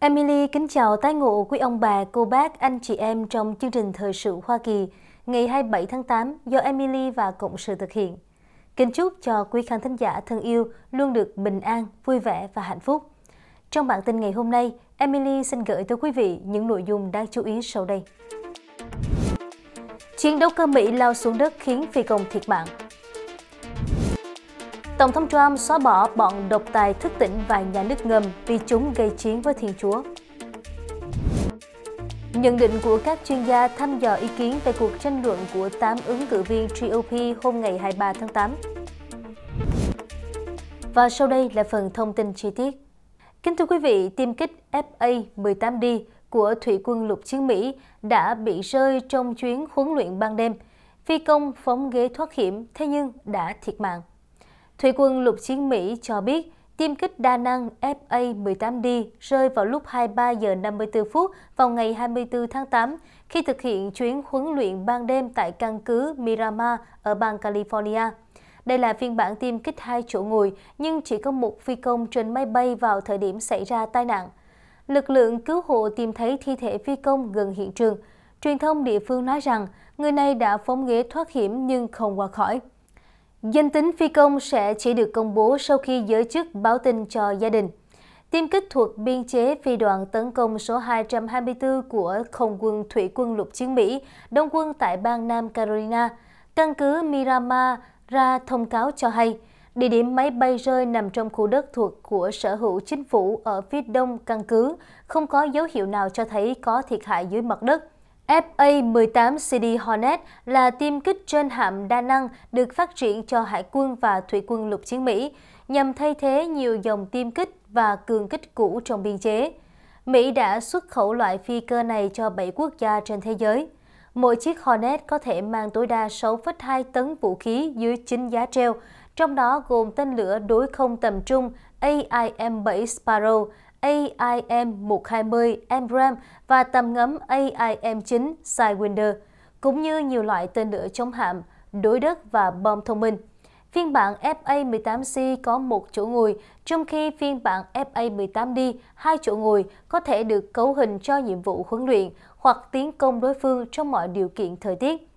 Emily kính chào tái ngộ quý ông bà, cô bác, anh chị em trong chương trình Thời sự Hoa Kỳ ngày 27 tháng 8 do Emily và Cộng sự thực hiện. Kính chúc cho quý khán thính giả thân yêu luôn được bình an, vui vẻ và hạnh phúc. Trong bản tin ngày hôm nay, Emily xin gửi tới quý vị những nội dung đáng chú ý sau đây. Chiến đấu cơ Mỹ lao xuống đất khiến phi công thiệt mạng. Tổng thống Trump xóa bỏ bọn độc tài thức tỉnh và nhà nước ngầm vì chúng gây chiến với Thiên Chúa. Nhận định của các chuyên gia thăm dò ý kiến về cuộc tranh luận của 8 ứng cử viên GOP hôm ngày 23 tháng 8. Và sau đây là phần thông tin chi tiết. Kính thưa quý vị, tiêm kích FA-18D của Thủy quân lục chiến Mỹ đã bị rơi trong chuyến huấn luyện ban đêm. Phi công phóng ghế thoát hiểm, thế nhưng đã thiệt mạng. Thủy quân lục chiến Mỹ cho biết tiêm kích đa năng FA-18D rơi vào lúc 23 giờ 54 phút vào ngày 24 tháng 8 khi thực hiện chuyến huấn luyện ban đêm tại căn cứ Miramar ở bang California. Đây là phiên bản tiêm kích hai chỗ ngồi nhưng chỉ có một phi công trên máy bay vào thời điểm xảy ra tai nạn. Lực lượng cứu hộ tìm thấy thi thể phi công gần hiện trường. Truyền thông địa phương nói rằng người này đã phóng ghế thoát hiểm nhưng không qua khỏi. Danh tính phi công sẽ chỉ được công bố sau khi giới chức báo tin cho gia đình. Tiêm kích thuật biên chế phi đoàn tấn công số 224 của Không quân Thủy quân lục chiến Mỹ, đóng quân tại bang Nam Carolina, căn cứ Miramar ra thông cáo cho hay, địa điểm máy bay rơi nằm trong khu đất thuộc của sở hữu chính phủ ở phía đông căn cứ, không có dấu hiệu nào cho thấy có thiệt hại dưới mặt đất. FA-18CD Hornet là tiêm kích trên hạm đa năng được phát triển cho Hải quân và Thủy quân lục chiến Mỹ, nhằm thay thế nhiều dòng tiêm kích và cường kích cũ trong biên chế. Mỹ đã xuất khẩu loại phi cơ này cho 7 quốc gia trên thế giới. Mỗi chiếc Hornet có thể mang tối đa 6,2 tấn vũ khí dưới chính giá treo, trong đó gồm tên lửa đối không tầm trung AIM-7 Sparrow, AIM-120 Embraer và tầm ngắm AIM-9 Sidewinder, cũng như nhiều loại tên lửa chống hạm, đối đất và bom thông minh. Phiên bản FA-18C có một chỗ ngồi, trong khi phiên bản FA-18D hai chỗ ngồi có thể được cấu hình cho nhiệm vụ huấn luyện hoặc tiến công đối phương trong mọi điều kiện thời tiết.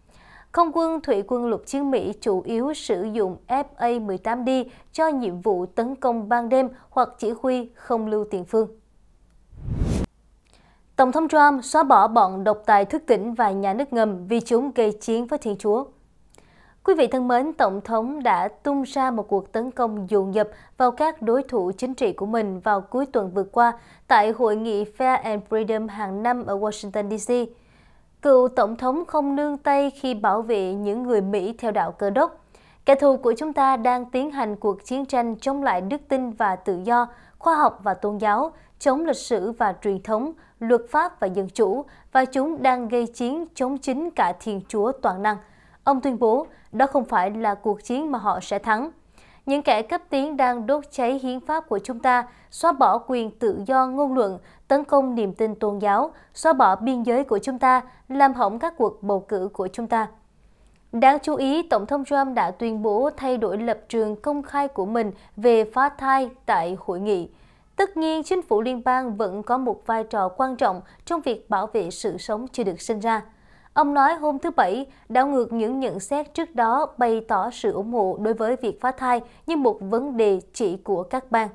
Không quân Thủy quân lục chiến Mỹ chủ yếu sử dụng FA-18D cho nhiệm vụ tấn công ban đêm hoặc chỉ huy không lưu tiền phương. Tổng thống Trump xóa bỏ bọn độc tài thức tỉnh và nhà nước ngầm vì chúng gây chiến với Thiên Chúa. Quý vị thân mến, Tổng thống đã tung ra một cuộc tấn công dồn dập vào các đối thủ chính trị của mình vào cuối tuần vừa qua tại hội nghị Fair and Freedom hàng năm ở Washington, D.C cựu tổng thống không nương tay khi bảo vệ những người Mỹ theo đạo cơ đốc. Kẻ thù của chúng ta đang tiến hành cuộc chiến tranh chống lại đức tin và tự do, khoa học và tôn giáo, chống lịch sử và truyền thống, luật pháp và dân chủ, và chúng đang gây chiến chống chính cả Thiên Chúa toàn năng. Ông tuyên bố đó không phải là cuộc chiến mà họ sẽ thắng. Những kẻ cấp tiến đang đốt cháy hiến pháp của chúng ta, xóa bỏ quyền tự do ngôn luận, tấn công niềm tin tôn giáo, xóa bỏ biên giới của chúng ta, làm hỏng các cuộc bầu cử của chúng ta. Đáng chú ý, Tổng thống Trump đã tuyên bố thay đổi lập trường công khai của mình về phá thai tại hội nghị. Tất nhiên, chính phủ liên bang vẫn có một vai trò quan trọng trong việc bảo vệ sự sống chưa được sinh ra. Ông nói hôm thứ Bảy, đảo ngược những nhận xét trước đó bày tỏ sự ủng hộ đối với việc phá thai như một vấn đề chỉ của các bang.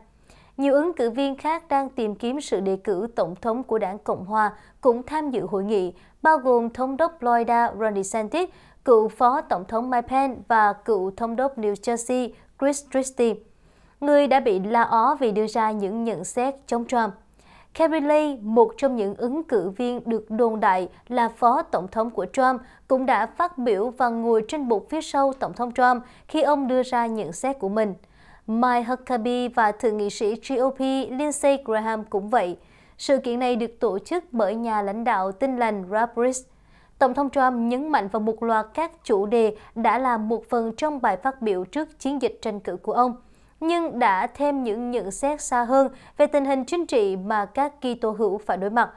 Nhiều ứng cử viên khác đang tìm kiếm sự đề cử tổng thống của đảng Cộng Hòa cũng tham dự hội nghị, bao gồm thống đốc Florida Ron DeSantis, cựu phó tổng thống Mike Pence và cựu thống đốc New Jersey Chris Christie, người đã bị la ó vì đưa ra những nhận xét chống Trump. Kerry Lee, một trong những ứng cử viên được đồn đại là phó tổng thống của Trump, cũng đã phát biểu và ngồi trên bục phía sau tổng thống Trump khi ông đưa ra nhận xét của mình. Mike Huckabee và thượng nghị sĩ GOP Lindsey Graham cũng vậy. Sự kiện này được tổ chức bởi nhà lãnh đạo tin lành Rob Rees. Tổng thống Trump nhấn mạnh vào một loạt các chủ đề đã là một phần trong bài phát biểu trước chiến dịch tranh cử của ông – nhưng đã thêm những nhận xét xa hơn về tình hình chính trị mà các Kitô hữu phải đối mặt.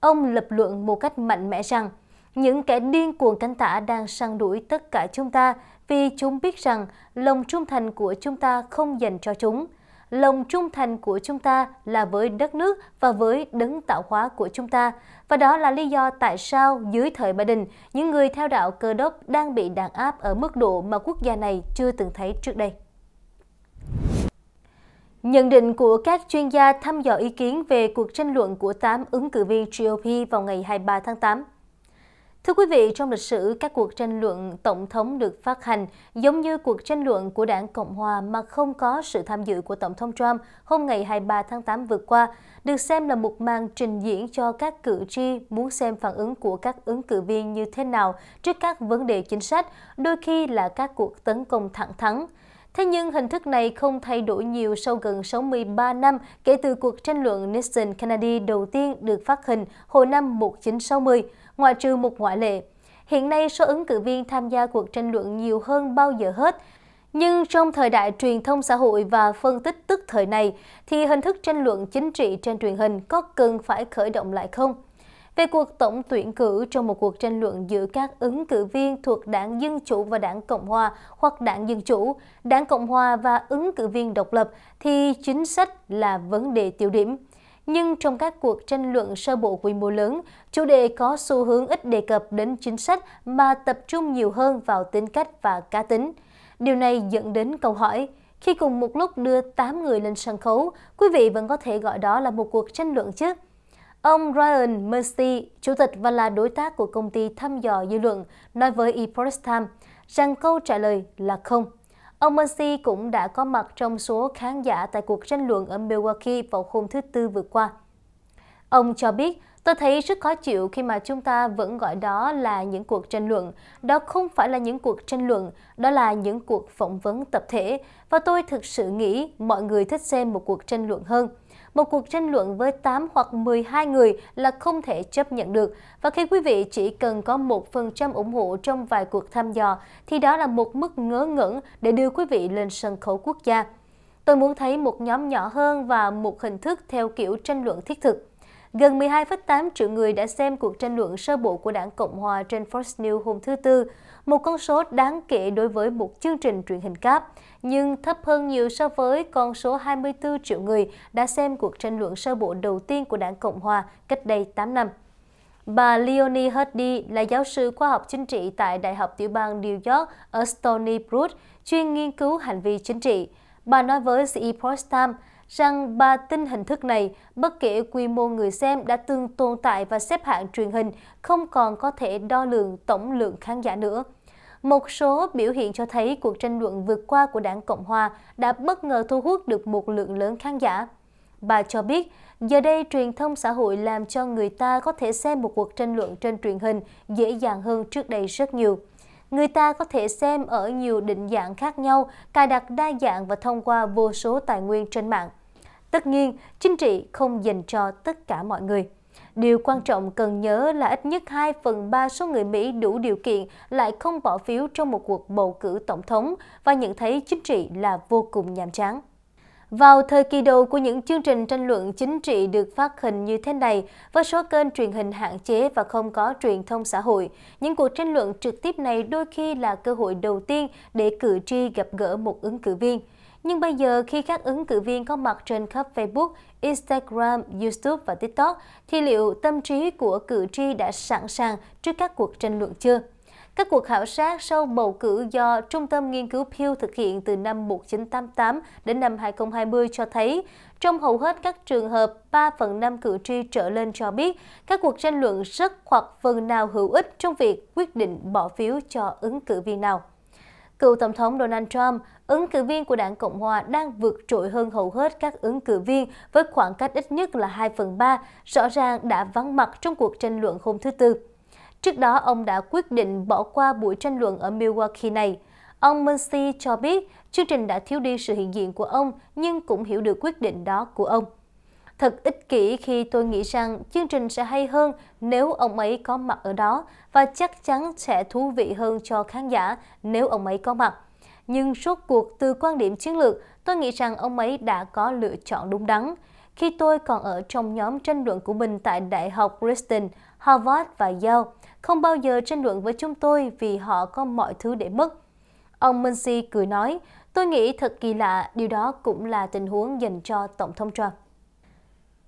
Ông lập luận một cách mạnh mẽ rằng những kẻ điên cuồng cánh tả đang săn đuổi tất cả chúng ta vì chúng biết rằng lòng trung thành của chúng ta không dành cho chúng. Lòng trung thành của chúng ta là với đất nước và với đấng tạo hóa của chúng ta. Và đó là lý do tại sao dưới thời Bà Đình, những người theo đạo cơ đốc đang bị đàn áp ở mức độ mà quốc gia này chưa từng thấy trước đây. Nhận định của các chuyên gia thăm dò ý kiến về cuộc tranh luận của 8 ứng cử viên GOP vào ngày 23 tháng 8. Thưa quý vị, trong lịch sử, các cuộc tranh luận tổng thống được phát hành giống như cuộc tranh luận của đảng Cộng Hòa mà không có sự tham dự của Tổng thống Trump hôm ngày 23 tháng 8 vừa qua, được xem là một màn trình diễn cho các cử tri muốn xem phản ứng của các ứng cử viên như thế nào trước các vấn đề chính sách, đôi khi là các cuộc tấn công thẳng thắng. Thế nhưng hình thức này không thay đổi nhiều sau gần 63 năm kể từ cuộc tranh luận Nixon-Kennedy đầu tiên được phát hình hồi năm 1960, ngoại trừ một ngoại lệ. Hiện nay, số ứng cử viên tham gia cuộc tranh luận nhiều hơn bao giờ hết, nhưng trong thời đại truyền thông xã hội và phân tích tức thời này, thì hình thức tranh luận chính trị trên truyền hình có cần phải khởi động lại không? về cuộc tổng tuyển cử trong một cuộc tranh luận giữa các ứng cử viên thuộc đảng Dân Chủ và đảng Cộng Hòa hoặc đảng Dân Chủ, đảng Cộng Hòa và ứng cử viên độc lập thì chính sách là vấn đề tiêu điểm. Nhưng trong các cuộc tranh luận sơ bộ quy mô lớn, chủ đề có xu hướng ít đề cập đến chính sách mà tập trung nhiều hơn vào tính cách và cá tính. Điều này dẫn đến câu hỏi, khi cùng một lúc đưa 8 người lên sân khấu, quý vị vẫn có thể gọi đó là một cuộc tranh luận chứ? Ông Ryan Mercy, chủ tịch và là đối tác của công ty thăm dò dư luận, nói với ePorus Time rằng câu trả lời là không. Ông Mercy cũng đã có mặt trong số khán giả tại cuộc tranh luận ở Milwaukee vào hôm thứ Tư vừa qua. Ông cho biết, tôi thấy rất khó chịu khi mà chúng ta vẫn gọi đó là những cuộc tranh luận. Đó không phải là những cuộc tranh luận, đó là những cuộc phỏng vấn tập thể. Và tôi thực sự nghĩ mọi người thích xem một cuộc tranh luận hơn một cuộc tranh luận với 8 hoặc 12 người là không thể chấp nhận được. Và khi quý vị chỉ cần có 1% ủng hộ trong vài cuộc thăm dò, thì đó là một mức ngớ ngẩn để đưa quý vị lên sân khấu quốc gia. Tôi muốn thấy một nhóm nhỏ hơn và một hình thức theo kiểu tranh luận thiết thực. Gần 12,8 triệu người đã xem cuộc tranh luận sơ bộ của đảng Cộng Hòa trên Fox News hôm thứ Tư, một con số đáng kể đối với một chương trình truyền hình cáp, nhưng thấp hơn nhiều so với con số 24 triệu người đã xem cuộc tranh luận sơ bộ đầu tiên của đảng Cộng Hòa cách đây 8 năm. Bà Leonie Huddy là giáo sư khoa học chính trị tại Đại học tiểu bang New York ở Stony Brook, chuyên nghiên cứu hành vi chính trị. Bà nói với The Epoch Times, rằng bà tin hình thức này, bất kể quy mô người xem đã từng tồn tại và xếp hạng truyền hình, không còn có thể đo lường tổng lượng khán giả nữa. Một số biểu hiện cho thấy cuộc tranh luận vượt qua của đảng Cộng Hòa đã bất ngờ thu hút được một lượng lớn khán giả. Bà cho biết, giờ đây truyền thông xã hội làm cho người ta có thể xem một cuộc tranh luận trên truyền hình dễ dàng hơn trước đây rất nhiều. Người ta có thể xem ở nhiều định dạng khác nhau, cài đặt đa dạng và thông qua vô số tài nguyên trên mạng. Tất nhiên, chính trị không dành cho tất cả mọi người. Điều quan trọng cần nhớ là ít nhất 2 phần 3 số người Mỹ đủ điều kiện lại không bỏ phiếu trong một cuộc bầu cử tổng thống và nhận thấy chính trị là vô cùng nhàm chán. Vào thời kỳ đầu của những chương trình tranh luận chính trị được phát hình như thế này, với số kênh truyền hình hạn chế và không có truyền thông xã hội, những cuộc tranh luận trực tiếp này đôi khi là cơ hội đầu tiên để cử tri gặp gỡ một ứng cử viên. Nhưng bây giờ khi các ứng cử viên có mặt trên khắp Facebook, Instagram, YouTube và TikTok, thì liệu tâm trí của cử tri đã sẵn sàng trước các cuộc tranh luận chưa? Các cuộc khảo sát sau bầu cử do Trung tâm Nghiên cứu Pew thực hiện từ năm 1988 đến năm 2020 cho thấy, trong hầu hết các trường hợp 3 phần 5 cử tri trở lên cho biết các cuộc tranh luận rất hoặc phần nào hữu ích trong việc quyết định bỏ phiếu cho ứng cử viên nào. Cựu Tổng thống Donald Trump, ứng cử viên của đảng Cộng hòa đang vượt trội hơn hầu hết các ứng cử viên với khoảng cách ít nhất là 2 phần 3, rõ ràng đã vắng mặt trong cuộc tranh luận hôm thứ Tư. Trước đó, ông đã quyết định bỏ qua buổi tranh luận ở Milwaukee này. Ông Muncy cho biết chương trình đã thiếu đi sự hiện diện của ông nhưng cũng hiểu được quyết định đó của ông. Thật ích kỷ khi tôi nghĩ rằng chương trình sẽ hay hơn nếu ông ấy có mặt ở đó và chắc chắn sẽ thú vị hơn cho khán giả nếu ông ấy có mặt. Nhưng suốt cuộc từ quan điểm chiến lược, tôi nghĩ rằng ông ấy đã có lựa chọn đúng đắn. Khi tôi còn ở trong nhóm tranh luận của mình tại Đại học Princeton, Harvard và Yale, không bao giờ tranh luận với chúng tôi vì họ có mọi thứ để mất. Ông Mincy cười nói, tôi nghĩ thật kỳ lạ, điều đó cũng là tình huống dành cho Tổng thống Trump.